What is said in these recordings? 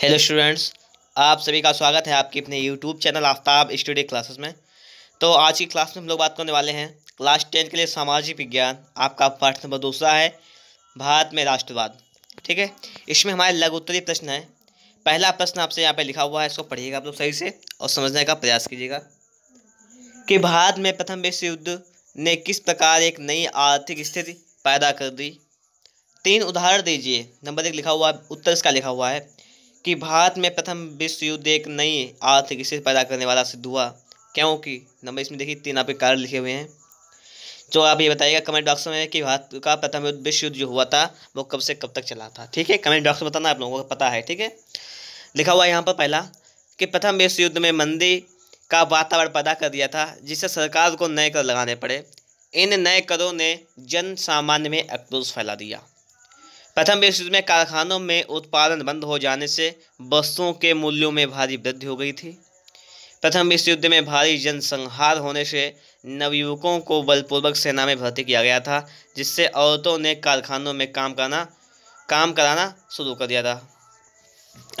hello students आप सभी का स्वागत है आपके अपने YouTube channel Aftab study classes में तो आज की क्लास में हम लोग बात करने वाले हैं क्लास टेन के लिए सामाजिक विज्ञान आपका पाठ नंबर दूसरा है भारत में राष्ट्रवाद ठीक है इसमें हमारे लघु उत्तरीय प्रश्न है पहला प्रश्न आपसे यहाँ पर लिखा हुआ है इसको पढ़िएगा आप लोग सही से और समझने का प्रयास कीजिएगा कि भारत में प्रथम विश्व युद्ध ने किस प्रकार एक नई आर्थिक स्थिति पैदा कर दी तीन उदाहरण दीजिए नंबर एक लिखा हुआ है उत्तर इसका लिखा हुआ है कि भारत में प्रथम विश्व युद्ध एक नई आर्थिक स्थिति पैदा करने वाला सिद्ध हुआ क्योंकि नंबर इसमें देखिए तीन आपके कारण लिखे हुए हैं जो आप ये बताइएगा कमेंट बॉक्स में कि भारत का प्रथम युद्ध विश्व युद्ध जो हुआ था वो कब से कब तक चला था ठीक है कमेंट बॉक्स में बताना आप लोगों को पता है ठीक है लिखा हुआ यहाँ पर पहला कि प्रथम विश्व युद्ध में मंदी का वातावरण पैदा कर दिया था जिससे सरकार को नए कर लगाने पड़े इन नए करों ने जन सामान्य में अक्रोश फैला दिया प्रथम युद्ध में कारखानों में उत्पादन बंद हो जाने से वस्तुओं के मूल्यों में भारी वृद्धि हो गई थी प्रथम विश्व युद्ध में भारी जनसंहार होने से नवयुवकों को बलपूर्वक सेना में भर्ती किया गया था जिससे औरतों ने कारखानों में काम करना काम कराना शुरू कर दिया था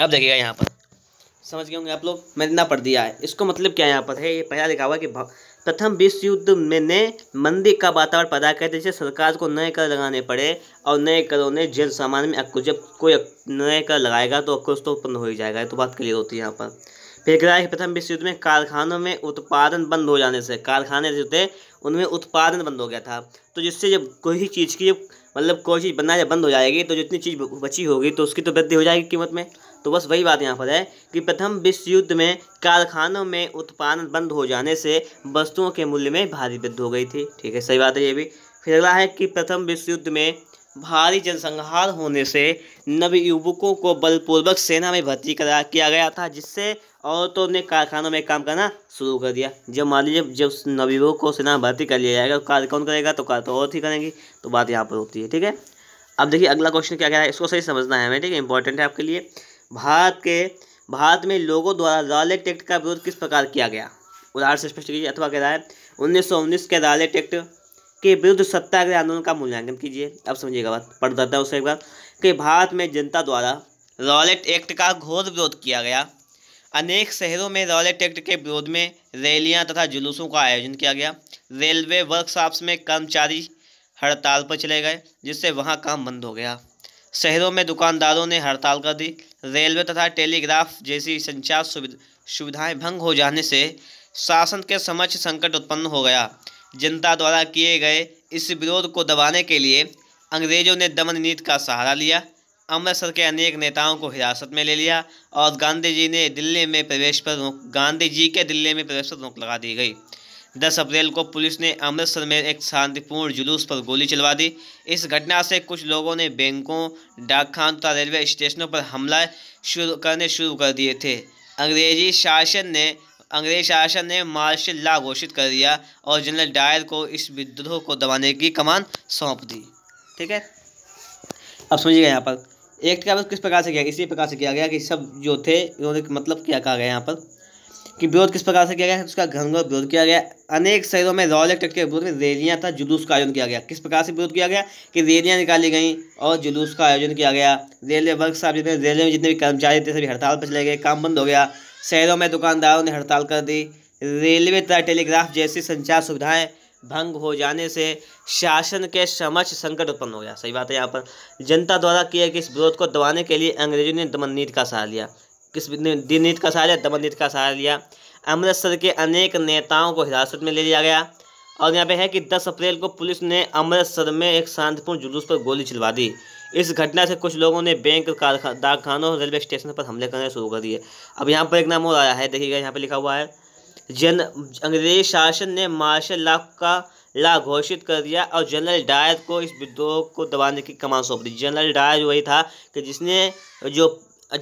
अब देखिएगा यहाँ पर समझ गए होंगे आप लोग मैंने ना पढ़ दिया है इसको मतलब क्या यहाँ पर है ये पहला लिखा हुआ कि प्रथम विश्व युद्ध में ने मंदी का वातावरण पैदा कर जिससे सरकार को नए कर लगाने पड़े और नए करों ने जेल सामान में जब कोई नए कर लगाएगा तो अक्रोश तो उत्पन्न हो ही जाएगा तो बात क्लियर होती है यहाँ पर फिर किराया के प्रथम विश्व युद्ध में कारखानों में उत्पादन बंद हो जाने से कारखाने जो थे उनमें उत्पादन बंद हो गया था तो जिससे जब कोई चीज़ की मतलब कोई चीज़ बनना जब बंद हो जाएगी तो जितनी चीज़ बची होगी तो उसकी तो वृद्धि हो जाएगी कीमत में तो बस वही बात यहाँ पर है कि प्रथम विश्व युद्ध में कारखानों में उत्पादन बंद हो जाने से वस्तुओं के मूल्य में भारी वृद्धि हो गई थी ठीक है सही बात है ये भी फिर अगला है कि प्रथम विश्व युद्ध में भारी जनसंहार होने से नवयुवकों को बलपूर्वक सेना में भर्ती करा किया गया था जिससे औरतों ने कारखानों में काम करना शुरू कर दिया जब मान लीजिए जब नवयुवक को सेना में भर्ती कर लिया जाएगा तो कार्य कौन करेगा तो कार्य तो औरत ही करेंगी तो बात यहाँ पर होती है ठीक है अब देखिए अगला क्वेश्चन क्या क्या है इसको सही समझना है हमें ठीक है इंपॉर्टेंट है आपके लिए भारत के भारत में लोगों द्वारा रालेट एक्ट का विरोध किस प्रकार किया गया उदाहरण से स्पष्ट कीजिए अथवा कह रहा है उन्नीस के रालेट एक्ट के विरुद्ध सत्याग्रह आंदोलन का मूल्यांकन कीजिए अब समझिएगा बात पढ़ देता है उससे एक बार कि भारत में जनता द्वारा रॉलेट एक्ट का घोर विरोध किया गया अनेक शहरों में रॉलेट एक्ट के विरोध में रैलियां तथा जुलूसों का आयोजन किया गया रेलवे वर्कशॉप्स में कर्मचारी हड़ताल पर चले गए जिससे वहां काम बंद हो गया शहरों में दुकानदारों ने हड़ताल कर दी रेलवे तथा टेलीग्राफ जैसी संचार सुविधाएं भंग हो जाने से शासन के समक्ष संकट उत्पन्न हो गया जनता द्वारा किए गए इस विरोध को दबाने के लिए अंग्रेजों ने दमन नीति का सहारा लिया अमृतसर के अनेक नेताओं को हिरासत में ले लिया और गांधी जी ने दिल्ली में प्रवेश पर रोक गांधी जी के दिल्ली में प्रवेश पर रोक लगा दी गई 10 अप्रैल को पुलिस ने अमृतसर में एक शांतिपूर्ण जुलूस पर गोली चलवा दी इस घटना से कुछ लोगों ने बैंकों डाकखान तथा रेलवे स्टेशनों पर हमला शुरू करने शुरू कर दिए थे अंग्रेजी शासन ने अंग्रेज शासन ने मार्शल ला घोषित कर दिया और जनरल डायर को इस विद्रोह को दबाने की कमान सौंप दी ठीक है अब समझिएगा यहाँ पर एक तो किस प्रकार से किया इसी प्रकार से किया गया कि सब जो थे इन्होंने मतलब क्या कहा गया यहाँ पर कि विरोध किस प्रकार से किया गया उसका घनघोर विरोध किया गया अनेक शहरों में रॉयल एक्ट के विरोध में रैलियां था जुलूस का आयोजन किया गया किस प्रकार से विरोध किया गया कि रैलियां निकाली गई और जुलूस का आयोजन किया गया रेलवे वर्क साहब जितने रेलवे में जितने भी कर्मचारी थे सभी हड़ताल पर चले गए काम बंद हो गया शहरों में दुकानदारों ने हड़ताल कर दी रेलवे तथा टेलीग्राफ जैसी संचार सुविधाएँ भंग हो जाने से शासन के समक्ष संकट उत्पन्न हो गया सही बात है यहाँ पर जनता द्वारा किए गए इस विरोध को दबाने के लिए अंग्रेजों ने दमन नीति का सहारा लिया किस दिनित का सहारा दमन नीति का सहारा लिया अमृतसर के अनेक नेताओं को हिरासत में ले लिया गया और यहाँ पे है कि 10 अप्रैल को पुलिस ने अमृतसर में एक शांतिपूर्ण जुलूस पर गोली चलवा दी इस घटना से कुछ लोगों ने बैंक डाकखानों और रेलवे स्टेशन पर हमले करने शुरू कर दिए अब यहाँ पर एक नाम और आया है देखिएगा यहाँ पर लिखा हुआ है जन अंग्रेज शासन ने मार्शल लॉ का ला घोषित कर दिया और जनरल डायर को इस विद्रोह को दबाने की कमान सौंप दी जनरल डायर वही था कि जिसने जो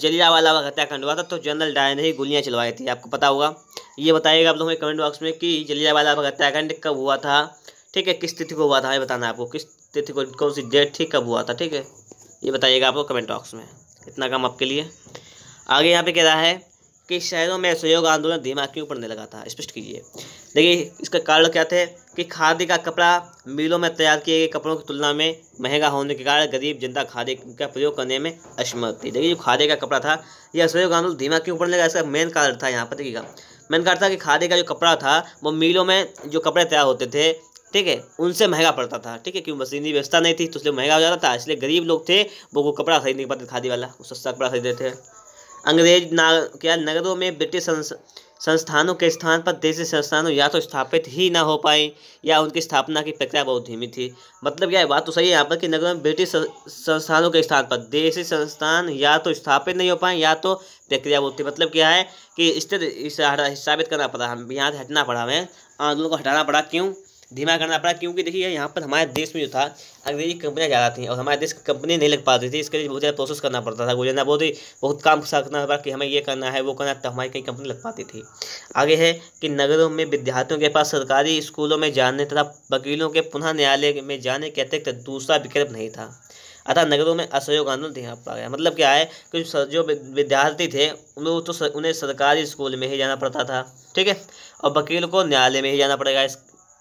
जलिया वाला हत्याकांड हुआ था तो जनरल डायर ने ही गोलियाँ चलवाई थी आपको पता होगा ये बताइएगा आप लोगों के कमेंट बॉक्स में कि जलीलावाला हत्याकांड कब हुआ था ठीक है किस तिथि को हुआ था ये बताना आपको किस तिथि को कौन सी डेट थी कब हुआ था ठीक है ये बताइएगा आप लोग कमेंट बॉक्स में इतना काम आपके लिए आगे यहाँ पे कह रहा है कि शहरों में सहयोग आंदोलन धीमा क्यों पड़ने लगा था स्पष्ट कीजिए देखिए इसका कारण क्या थे कि खादी का कपड़ा मिलों में तैयार किए गए कपड़ों की तुलना में महंगा होने के कारण गरीब जनता खादी का प्रयोग करने में असमर्थ थी देखिए जो खादी का कपड़ा था यह असहयोग आंदोलन धीमा क्यों पड़ने लगा इसका मेन कारण था यहाँ पर देखिएगा मेन कारण था कि खादी का जो कपड़ा था वो मिलों में जो कपड़े तैयार होते थे ठीक है उनसे महंगा पड़ता था ठीक है क्योंकि मशीनी व्यवस्था नहीं थी तो इसलिए महंगा हो जाता था इसलिए गरीब लोग थे वो वो कपड़ा खरीद नहीं पाते खादी वाला वो सस्ता कपड़ा खरीदते थे अंग्रेज ना क्या नगरों में ब्रिटिश संस्थानों के स्थान पर देशी संस्थानों या तो स्थापित ही ना हो पाए या उनकी स्थापना की प्रक्रिया बहुत धीमी थी मतलब यह बात तो सही है यहाँ पर कि नगर में ब्रिटिश संस्थानों के स्थान पर देशी संस्थान या तो स्थापित नहीं हो पाए या तो प्रक्रिया बहुत थी मतलब क्या है कि स्थिर साबित करना पड़ा हम यहाँ से हटना पड़ा हमें आंदोलन को हटाना पड़ा क्यों धीमा करना पड़ा क्योंकि देखिए यहाँ पर हमारे देश में जो था अंग्रेजी कंपनियाँ ज़्यादा थी और हमारे देश की कंपनी नहीं लग पाती थी इसके लिए बहुत ज़्यादा प्रोसेस करना पड़ता था गुजरना बहुत ही बहुत काम करना पड़ा कि हमें ये करना है वो करना तब तो हमारी कई कंपनी लग पाती थी आगे है कि नगरों में विद्यार्थियों के पास सरकारी स्कूलों में जाने तथा वकीलों के पुनः न्यायालय में जाने के अतिरिक्त दूसरा विकल्प नहीं था अतः नगरों में असहयोग आंदोलन देखा पड़ा गया मतलब क्या है कि जो विद्यार्थी थे उन तो उन्हें सरकारी स्कूल में ही जाना पड़ता था ठीक है और वकील को न्यायालय में ही जाना पड़ेगा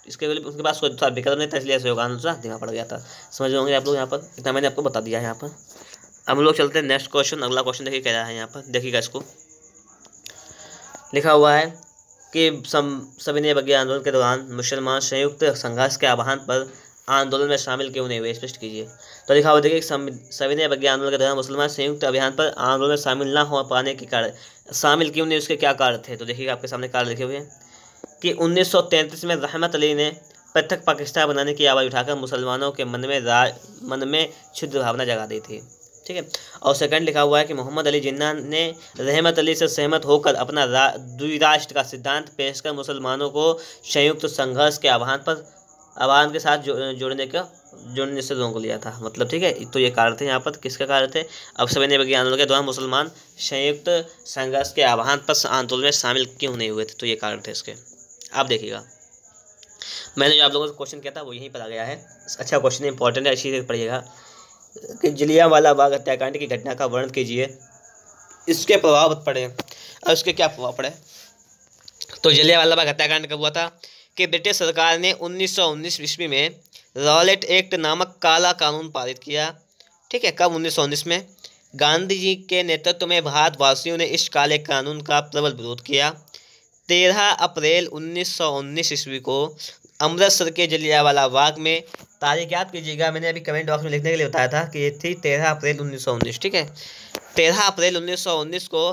इसके लिए उनके पास कोई तो विकल्प नहीं था इसलिए ऐसे होगा अनुसार देना पड़ गया था समझ होंगे आप लोग यहाँ पर इतना मैंने आपको बता दिया है यहाँ पर हम लोग चलते हैं नेक्स्ट क्वेश्चन अगला क्वेश्चन देखिए क्या है यहाँ पर देखिएगा इसको लिखा हुआ है कि सम सविनय बज्ञा आंदोलन के दौरान मुसलमान संयुक्त संघर्ष के आह्वान पर आंदोलन में शामिल क्यों नहीं हुए स्पष्ट कीजिए तो लिखा हुआ देखिए सविनय बज्ञा आंदोलन के दौरान मुसलमान संयुक्त अभियान पर आंदोलन में शामिल ना हो पाने के कारण शामिल क्यों नहीं उसके क्या कारण थे तो देखिए आपके सामने कारण लिखे हुए हैं कि 1933 में रहमत अली ने पृथक पाकिस्तान बनाने की आवाज़ उठाकर मुसलमानों के मन में राज मन में शुद्ध भावना जगा दी थी ठीक है और सेकंड लिखा हुआ है कि मोहम्मद अली जिन्ना ने रहमत अली से सहमत होकर अपना रा, द्विराष्ट्र का सिद्धांत पेश कर मुसलमानों को संयुक्त संघर्ष के आह्वान पर आह्वान के साथ जो, जोड़ने का जोड़ने से लोगों को लिया था मतलब ठीक है तो ये कार्य थे यहाँ पर किसका कार्य थे अब सविनय विज्ञान आंदोलन के दौरान मुसलमान संयुक्त संघर्ष के आह्वान पर आंदोलन में शामिल क्यों नहीं हुए थे तो ये कारण थे इसके आप देखिएगा मैंने जो आप लोगों से क्वेश्चन किया था वो यहीं पर आ गया है अच्छा क्वेश्चन इंपॉर्टेंट है अच्छी से पढ़िएगा कि जलियावाला बाग हत्याकांड की घटना का वर्णन कीजिए इसके प्रभाव पड़े और उसके क्या प्रभाव पड़े तो जलियावाला बाग हत्याकांड कब हुआ था कि ब्रिटिश सरकार ने 1919 ईस्वी में रॉलेट एक्ट नामक काला कानून पारित किया ठीक है कब 1919 में गांधी जी के नेतृत्व में भारतवासियों ने इस काले कानून का प्रबल विरोध किया तेरह अप्रैल उन्नीस सौ उन्नीस ईस्वी को अमृतसर के जलियावाला बाग में तारीख याद कीजिएगा मैंने अभी कमेंट बॉक्स में लिखने के लिए बताया था कि ये थी तेरह अप्रैल उन्नीस सौ उन्नीस ठीक है तेरह अप्रैल उन्नीस सौ उन्नीस को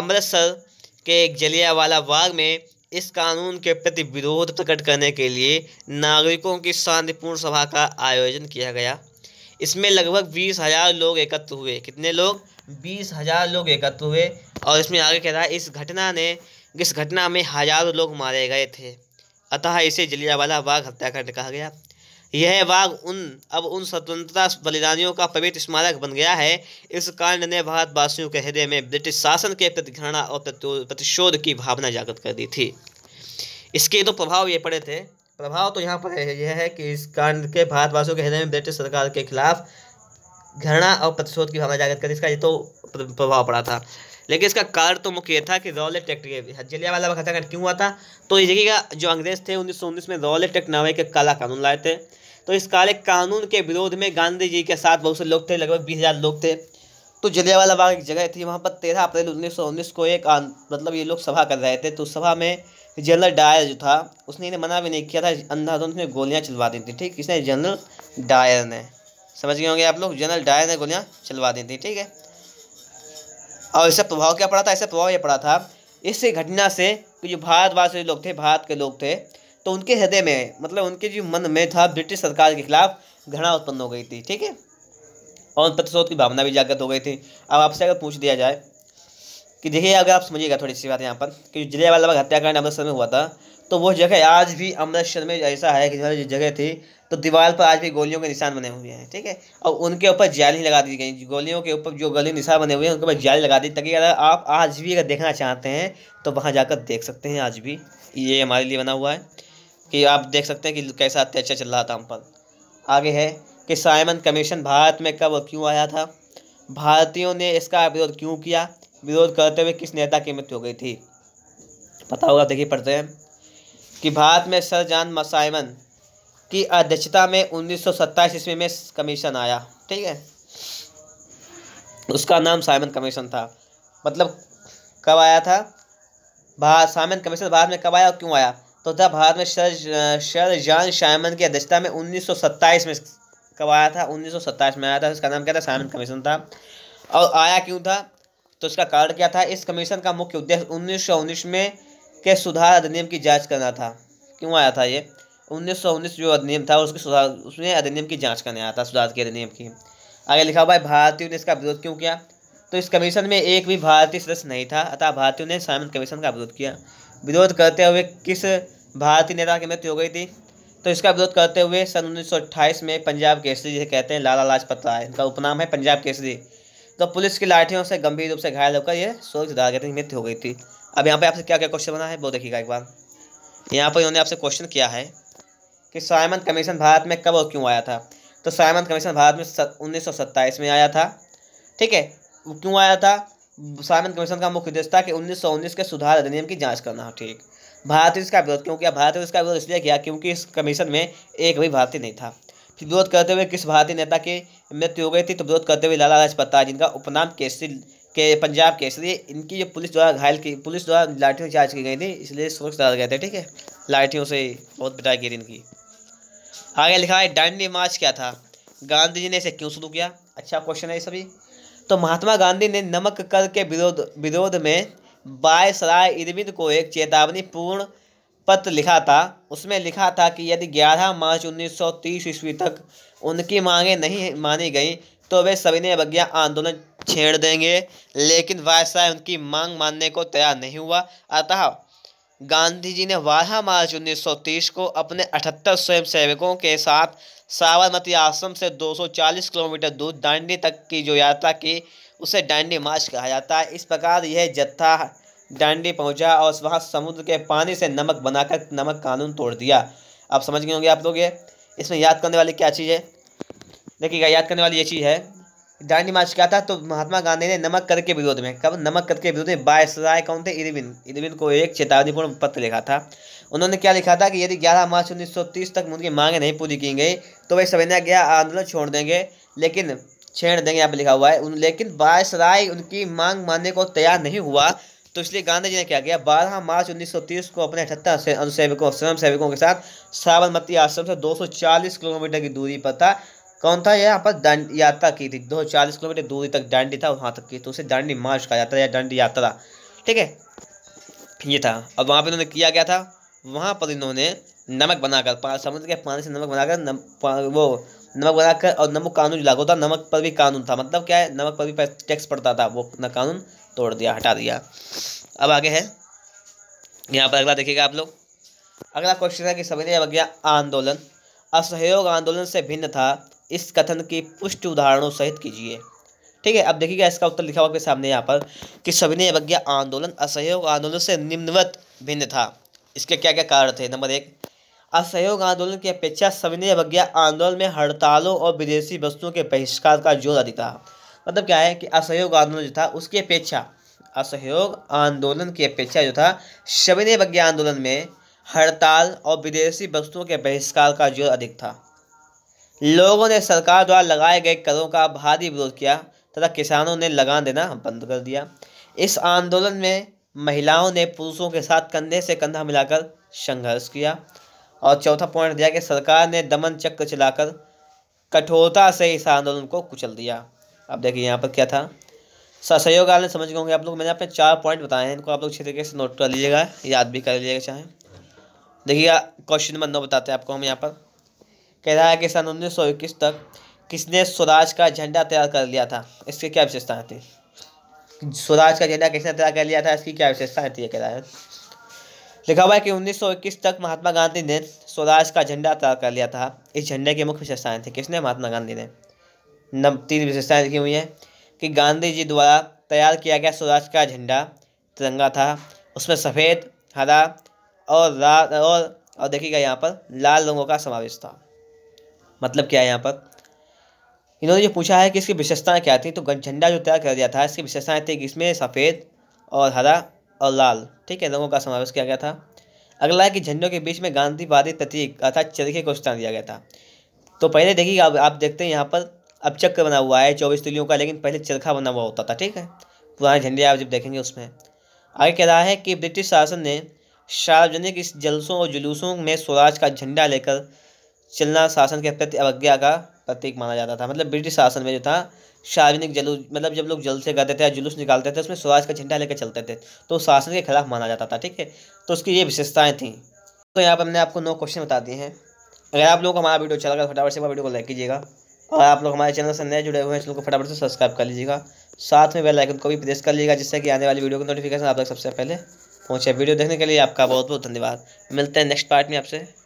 अमृतसर के एक जलियावाला बाग में इस कानून के प्रति विरोध प्रकट करने के लिए नागरिकों की शांतिपूर्ण सभा का आयोजन किया गया इसमें लगभग बीस हज़ार लोग एकत्र हुए कितने लोग बीस हज़ार लोग एकत्र हुए और इसमें आगे कह रहा है इस घटना ने इस घटना में हजारों लोग मारे गए थे अतः इसे जलियावाला बाघ हत्याकांड कहा गया यह बाघ उन अब उन स्वतंत्रता बलिदानियों का पवित्र स्मारक बन गया है इस कांड ने भारतवासियों के हृदय में ब्रिटिश शासन के प्रति घृणा और प्रतिशोध की भावना जागृत कर दी थी इसके तो प्रभाव ये पड़े थे प्रभाव तो यहाँ पर यह है कि इस कांड के भारतवासियों के हृदय में ब्रिटिश सरकार के खिलाफ घृणा और प्रतिशोध की भावना जागृत कर इसका ये तो प्रभाव पड़ा था लेकिन इसका कारण तो मुख्य था कि रॉयल एक्ट के जलिया वाला हत्याकांड क्यों हुआ था तो ये देखिएगा जो अंग्रेज थे उन्नीस में रॉयल एक्ट नामे के काला कानून लाए थे तो इस काले कानून के विरोध में गांधी जी के साथ बहुत से लोग थे लगभग बीस हज़ार लोग थे तो जलियावाला बाग एक जगह थी वहाँ पर तेरह अप्रैल उन्नीस सौ उन्नीस को एक मतलब ये लोग सभा कर रहे थे तो सभा में जनरल डायर जो था उसने इन्हें मना भी नहीं किया था अंधाधुंध में गोलियाँ चलवा दी थी ठीक इसने जनरल डायर ने समझ गए होंगे आप लोग जनरल डायर ने गोलियाँ चलवा दी थी ठीक है और इसका प्रभाव क्या पड़ा था ऐसा प्रभाव यह पड़ा था इस घटना से जो भारतवासी लोग थे भारत के लोग थे तो उनके हृदय में मतलब उनके जो मन में था ब्रिटिश सरकार के खिलाफ घृणा उत्पन्न हो गई थी ठीक है और प्रतिशोध की भावना भी जागृत हो गई थी अब आपसे अगर पूछ दिया जाए कि देखिए अगर आप समझिएगा थोड़ी सी बात यहाँ पर कि जिले वाला हत्याकांड अमृतसर में हुआ था तो वो जगह आज भी अमृतसर में ऐसा है कि जो जगह थी तो दीवार पर आज भी गोलियों के निशान बने हुए हैं ठीक है और उनके ऊपर जाली लगा दी गई गोलियों के ऊपर जो गली निशान बने हुए हैं उनके ऊपर जाली लगा दी ताकि अगर आप आज भी अगर देखना चाहते हैं तो वहाँ जाकर देख सकते हैं आज भी ये हमारे लिए बना हुआ है कि आप देख सकते हैं कि कैसा अत्याचार चल रहा था हम पर आगे है कि साइमन कमीशन भारत में कब और क्यों आया था भारतीयों ने इसका विरोध क्यों किया विरोध करते हुए किस नेता की मृत्यु हो गई थी पता होगा देखिए पढ़ते हैं कि भारत में सर जान साइमन की अध्यक्षता में उन्नीस सौ ईस्वी में कमीशन आया ठीक है उसका नाम साइमन कमीशन था मतलब कब आया था भारत साइमन कमीशन भारत में कब आया और क्यों आया तो था भारत में सर सर जॉन साइमन की अध्यक्षता में उन्नीस में कब आया था उन्नीस में आया था उसका नाम क्या था साइमन कमीशन था और आया क्यों था तो उसका कारण क्या था इस कमीशन का मुख्य उद्देश्य उन्नीस में के सुधार अधिनियम की जांच करना था क्यों आया था ये उन्नीस जो अधिनियम था उसके सुधार उसमें अधिनियम की जांच करने आया था सुधार के अधिनियम की आगे लिखा हुआ है भारतीयों ने इसका विरोध क्यों किया तो इस कमीशन में एक भी भारतीय सदस्य नहीं था अतः भारतीयों ने साइमन कमीशन का विरोध किया विरोध करते हुए किस भारतीय नेता की मृत्यु हो गई थी तो इसका विरोध करते हुए सन उन्नीस में पंजाब केसरी जिसे कहते हैं लाला लाजपत राय इनका उपनाम है पंजाब केसरी तो पुलिस की लाठियों से गंभीर रूप से घायल होकर ये सोच सुधार की मृत्यु हो गई थी अब यहाँ पर आपसे क्या क्या क्वेश्चन बना है वो देखिएगा एक बार यहाँ पर इन्होंने आपसे क्वेश्चन किया है कि स्वायमत कमीशन भारत में कब और क्यों आया था तो सायमन कमीशन भारत में उन्नीस में आया था ठीक है क्यों आया था सायमन कमीशन का मुख्य उद्देश्य था कि 1919 के सुधार अधिनियम की जांच करना ठीक भारत इसका विरोध क्यों किया भारत ने इसका विरोध इसलिए किया क्योंकि इस कमीशन में एक भी भारतीय नहीं था फिर विरोध करते हुए किस भारतीय नेता की मृत्यु हो गई थी तो विरोध करते हुए लाला लाजपत जिनका उपनाम केसरी के पंजाब केसरी इनकी जो पुलिस द्वारा घायल की पुलिस द्वारा लाठियों से चार्ज की गई थी इसलिए सुरक्षा डाल गए थे ठीक है लाठियों से बहुत पिटाई गई थी इनकी आगे लिखा है डांडी मार्च क्या था गांधी जी ने इसे क्यों शुरू किया अच्छा क्वेश्चन है सभी तो महात्मा गांधी ने नमक कर के विरोध विरोध में बायसराय इरविंद को एक चेतावनी पूर्ण पत्र लिखा था उसमें लिखा था कि यदि 11 मार्च 1930 ईस्वी तक उनकी मांगें नहीं मानी गई तो वे सविनय अवज्ञा आंदोलन छेड़ देंगे लेकिन वायसराय उनकी मांग मानने को तैयार नहीं हुआ अतः गांधी जी ने 12 मार्च 1930 को अपने 78 स्वयंसेवकों के साथ साबरमती आश्रम से 240 किलोमीटर दूर दांडी तक की जो यात्रा की उसे डांडी मार्च कहा जाता है इस प्रकार यह जत्था डांडी पहुंचा और वहां समुद्र के पानी से नमक बनाकर नमक कानून तोड़ दिया आप समझ गए होंगे आप लोग ये इसमें याद करने वाली क्या चीज़ है देखिएगा याद करने वाली ये चीज़ है दांडी मार्च किया था तो महात्मा गांधी ने नमक कर के विरोध में कब नमक कर के विरोध में राय कौन थे इरविन इरविन को एक चेतावनीपूर्ण पत्र लिखा था उन्होंने क्या लिखा था कि यदि 11 मार्च 1930 तक उनकी मांगे नहीं पूरी की गई तो वे सवेना गया आंदोलन छोड़ देंगे लेकिन छेड़ देंगे यहाँ पर लिखा हुआ है उन लेकिन राय उनकी मांग मानने को तैयार नहीं हुआ तो इसलिए गांधी जी ने क्या किया बारह मार्च उन्नीस को अपने अठहत्तर अनुसेवकों स्वयं सेवकों के साथ साबरमती आश्रम से दो किलोमीटर की दूरी पर था कौन था यहाँ पर दंड यात्रा की थी दो चालीस किलोमीटर दूरी तक दांडी था वहाँ तक की तो उसे दांडी मार्च कहा जाता है या दांडी यात्रा ठीक है ये था और वहाँ पर इन्होंने किया गया था वहाँ पर इन्होंने नमक बनाकर समुद्र के पानी से नमक बनाकर नम, वो नमक बनाकर और नमक कानून जो लागू था नमक पर भी कानून था मतलब क्या है नमक पर भी टैक्स पड़ता था वो अपना कानून तोड़ दिया हटा दिया अब आगे है यहाँ पर अगला देखिएगा आप लोग अगला क्वेश्चन है कि अब गया आंदोलन असहयोग आंदोलन से भिन्न था इस कथन के पुष्ट उदाहरणों सहित कीजिए ठीक है अब देखिएगा इसका उत्तर लिखा हुआ आपके सामने यहाँ पर कि सविनय अवज्ञा आंदोलन असहयोग आंदोलन से निम्नवत भिन्न था इसके क्या क्या कारण थे नंबर एक असहयोग आंदोलन की अपेक्षा सविनय अवज्ञा आंदोलन में हड़तालों और विदेशी वस्तुओं के बहिष्कार का जोर अधिक था मतलब क्या है कि असहयोग आंदोलन जो था उसकी अपेक्षा असहयोग आंदोलन की अपेक्षा जो था सविनय अवज्ञा आंदोलन में हड़ताल और विदेशी वस्तुओं के बहिष्कार का जोर अधिक था लोगों ने सरकार द्वारा लगाए गए करों का भारी विरोध किया तथा किसानों ने लगान देना बंद कर दिया इस आंदोलन में महिलाओं ने पुरुषों के साथ कंधे से कंधा मिलाकर संघर्ष किया और चौथा पॉइंट दिया कि सरकार ने दमन चक्र चलाकर कठोरता से इस आंदोलन को कुचल दिया अब देखिए यहाँ पर क्या था सहयोग आने समझ गए होंगे आप लोग मैंने अपने चार पॉइंट बताए हैं इनको आप लोग अच्छे तरीके से नोट कर लीजिएगा याद भी कर लीजिएगा चाहे देखिए क्वेश्चन नंबर नौ बताते हैं आपको हम यहाँ पर कह रहा है कि सन उन्नीस सौ इक्कीस तक किसने स्वराज का झंडा तैयार कर लिया था इसकी क्या विशेषताएं थी स्वराज का झंडा किसने तैयार कर लिया था इसकी क्या विशेषताएं थी कह रहा है लिखा हुआ है कि 1921 तक महात्मा गांधी ने स्वराज का झंडा तैयार कर लिया था इस झंडे की मुख्य विशेषताएं थी किसने महात्मा गांधी ने नंबर तीन विशेषताएं लिखी हुई हैं कि गांधी जी द्वारा तैयार किया गया स्वराज का झंडा तिरंगा था उसमें सफ़ेद हरा और लाल और और देखिएगा यहाँ पर लाल रंगों का समावेश था मतलब क्या है यहाँ पर इन्होंने जो पूछा है कि इसकी विशेषताएं क्या थी तो झंडा जो तैयार कर दिया था इसकी विशेषताएं थी कि इसमें सफ़ेद और हरा और लाल ठीक है रंगों का समावेश किया गया था अगला है कि झंडों के बीच में गांधीवादी प्रतीक अर्थात चरखे को स्थान दिया गया था तो पहले देखिए अब आप देखते हैं यहाँ पर अब चक्र बना हुआ है चौबीस तिलियों का लेकिन पहले चरखा बना हुआ होता था ठीक है पुराने झंडे आप जब देखेंगे उसमें आगे कह रहा है कि ब्रिटिश शासन ने सार्वजनिक इस जलसों और जुलूसों में स्वराज का झंडा लेकर चलना शासन के प्रति अवज्ञा का प्रतीक माना जाता था मतलब ब्रिटिश शासन में जो था सार्वजनिक जलूस मतलब जब लोग जलसे करते थे या जुलूस निकालते थे उसमें स्वराज का झंडा लेकर चलते थे तो शासन के खिलाफ माना जाता था ठीक है तो उसकी ये विशेषताएँ थी तो यहाँ पर हमने आपको नौ क्वेश्चन बता दिए हैं अगर आप लोग को हमारा वीडियो चला अच्छा गया तो फटाफट से वीडियो को लाइक कीजिएगा और आप लोग हमारे चैनल से नए जुड़े हुए हैं चैनल को फटाफट से सब्सक्राइब कर लीजिएगा साथ में बेल आइकन को भी प्रेस कर लीजिएगा जिससे कि आने वाली वीडियो का नोटिफिकेशन आप तक सबसे पहले पहुँचे वीडियो देखने के लिए आपका बहुत बहुत धन्यवाद मिलते हैं नेक्स्ट पार्ट में आपसे